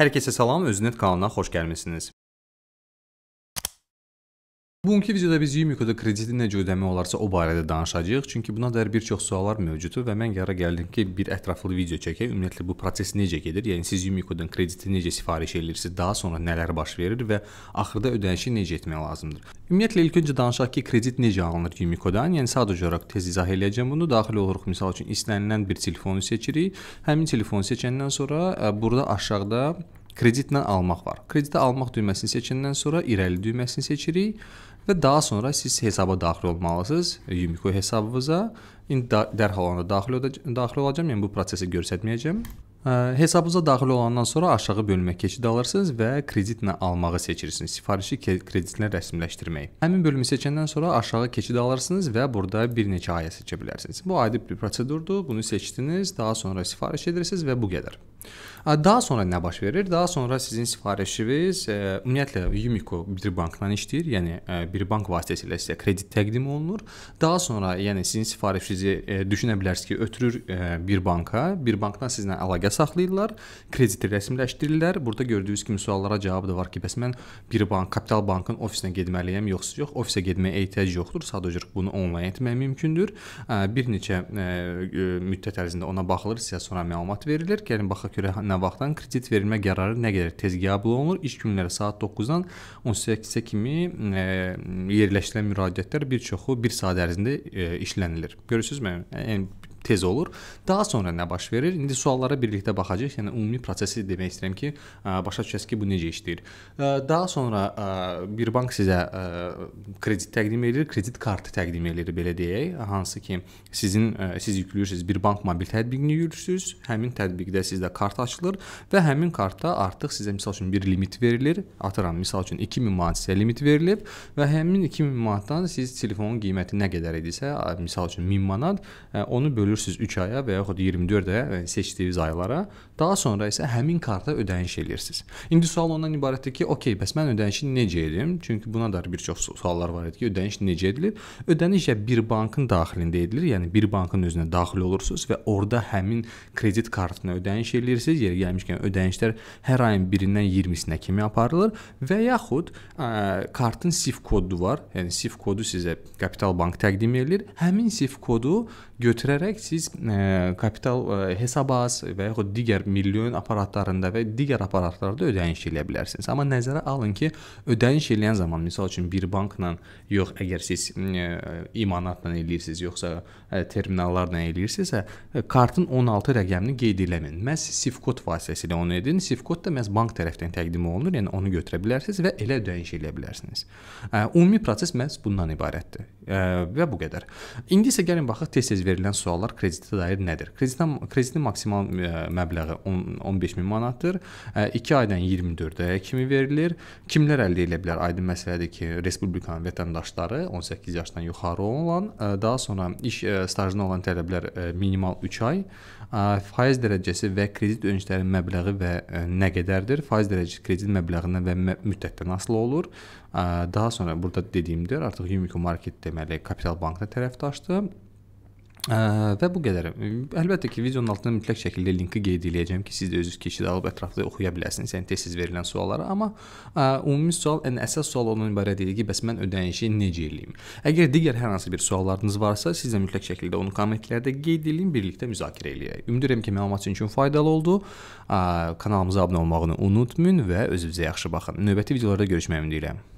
Hər kəsə salam, Öznet kanalına xoş gəlmisiniz. Bugünkü videoda biz Yumikoda krediti necə ödəmək olarsa o barədə danışacağıq. Çünki buna dair bir çox suallar mövcuddur və mən qərara gəldim ki, bir ətraflı video çəkək. Ümumiyyətlə bu proses necə gedir? Yəni siz Yumikodan krediti necə sifariş edirsiniz, daha sonra nələr baş verir və axırda ödənişi necə etmək lazımdır? Ümumiyyətlə ilk öncə danışaq ki, kredit necə alınır Yumikodan? Yəni sadəcə olaraq tez izah eləyəcəm bunu. Daxil oluruq məsəl üçün istənilən bir telefonu seçirik. Həmin telefonu seçəndən sonra e, burada aşağıda kreditlə almaq var. Krediti almaq düyməsini seçəndən sonra irəli düyməsini seçirik və daha sonra siz hesaba daxil olmalısınız, Yumiko hesabınıza. İndi da, dərhal ona daxil, daxil olacağam, yəni bu prosesi göstərməyəcəm. Hesabınıza daxil olandan sonra aşağı bölmə keçid alırsınız və kreditlə almağı seçirsiniz. Sifarişi kreditlə rəsmiləşdirməyi. Həmin bölümü seçəndən sonra aşağı keçid alırsınız və burada bir neçə ayə seçə bilərsiniz. Bu adi bir prosedurdur. Bunu seçdiniz, daha sonra sifariş edirsiniz və bu qədər. Daha sonra nə baş verir? Daha sonra sizin sifarişiniz e, ümumiyyətlə Yumiko bir bankdan işləyir, yəni e, bir bank vasitəsilə sizə kredit təqdim olunur. Daha sonra, yəni sizin sifarişinizi e, düşünə bilərsiniz ki, ötürür bir banka, bir bankdan sizinlə əlaqə saxlayırlar, krediti rəsmiləşdirirlər. Burada gördüyünüz kimi suallara cavab da var ki, bəs mən bir bank, Kapital Bankın ofisinə getməliyəm yoxsa yox? Ofisə getməyə ehtiyac yoxdur, sadəcə bunu onlayn etmək mümkündür. Bir neçə müddət ərzində ona baxılır, sizə sonra məlumat verilir. Gəlin baxaq görə nə vaxtdan kredit verilmə qərarı nə qədər tez qəbul olunur? İş günləri saat 9-dan 18-ə kimi e, yerləşdirilən müraciətlər bir çoxu 1 saat ərzində e, işlənilir. Görürsüzmü? Yəni tez olur. Daha sonra nə baş verir? İndi suallara birlikdə baxacağıq. Yəni ümumi prosesi demək istəyirəm ki, başa düşəsiz ki, bu necə işləyir. Daha sonra bir bank sizə kredit təqdim edir, kredit kartı təqdim edir belə deyək, hansı ki, sizin siz yükləyirsiz bir bank mobil tətbiqini yükləyirsiz. Həmin tətbiqdə sizdə kart açılır və həmin kartda artıq sizə məsəl üçün bir limit verilir. Atıram məsəl üçün 2000 manat sizə limit verilib və həmin 2000 manatdan siz telefonun qiyməti nə qədər idisə, məsəl üçün 1000 manat, onu bölür bölürsüz 3 aya və yaxud 24 aya yəni seçdiyiniz aylara. Daha sonra isə həmin karta ödəniş edirsiniz. İndi sual ondan ibarətdir ki, okey, bəs mən ödənişi necə edim? Çünki buna da bir çox suallar var idi ki, ödəniş necə edilir? Ödəniş ya bir bankın daxilində edilir, yəni bir bankın özünə daxil olursunuz və orada həmin kredit kartına ödəniş edirsiniz. Yeri gəlmişkən ödənişlər hər ayın 1-dən 20-sinə kimi aparılır və yaxud ə, kartın sif kodu var. Yəni sif kodu sizə Kapital Bank təqdim edir. Həmin sif kodu götürərək siz e, kapital e, hesabas və yaxud digər milyon aparatlarında və digər aparatlarda ödəniş eləyə bilərsiniz. Amma nəzərə alın ki, ödəniş eləyən zaman, məsəl üçün bir bankla yox, əgər siz e, imanatla eləyirsiniz, yoxsa terminallarla eləyirsinizsə, kartın 16 rəqəmini qeyd eləməyin. Məhz SIF kod vasitəsilə onu edin. SIF kod da məhz bank tərəfindən təqdim olunur, yəni onu götürə bilərsiniz və elə ödəniş eləyə bilərsiniz. Ümumi proses məhz bundan ibarətdir və bu qədər. İndi isə gəlin baxaq tez-tez verilən suallar kreditə dair nədir? Kreditin kreditin maksimal e, məbləği 10-15 min manatdır. 2 e, aydan 24 aya kimi verilir. Kimlər əldə edə bilər? Aydın məsələdir ki, respublikanın vətəndaşları 18 yaşdan yuxarı olan, e, daha sonra iş stajına olan tələblər minimal 3 ay faiz dərəcəsi və kredit ödənişlərinin məbləği və nə qədərdir? Faiz dərəcəsi kredit məbləğindən və müddətdən asılı olur. Daha sonra burada dediyimdir, artıq Yumiko Market deməli Kapital Bankda tərəfdaşdır. Və bu qədər. Əlbəttə ki, videonun altına mütləq şəkildə linki qeyd eləyəcəm ki, siz də özünüz keçid alıb ətraflı oxuya bilərsiniz, yəni tez-tez verilən sualları. Amma ə, e, ümumi sual, yəni əsas sual ondan ibarət idi ki, bəs mən ödənişi necə eləyim? Əgər digər hər hansı bir suallarınız varsa, siz də mütləq şəkildə onu kommentlərdə qeyd eləyin, birlikdə müzakirə eləyək. Ümid edirəm ki, məlumat üçün faydalı oldu. Ə, e, kanalımıza abunə olmağını unutmayın və özünüzə yaxşı baxın. Növbəti videolarda görüşməyi ümid edirəm.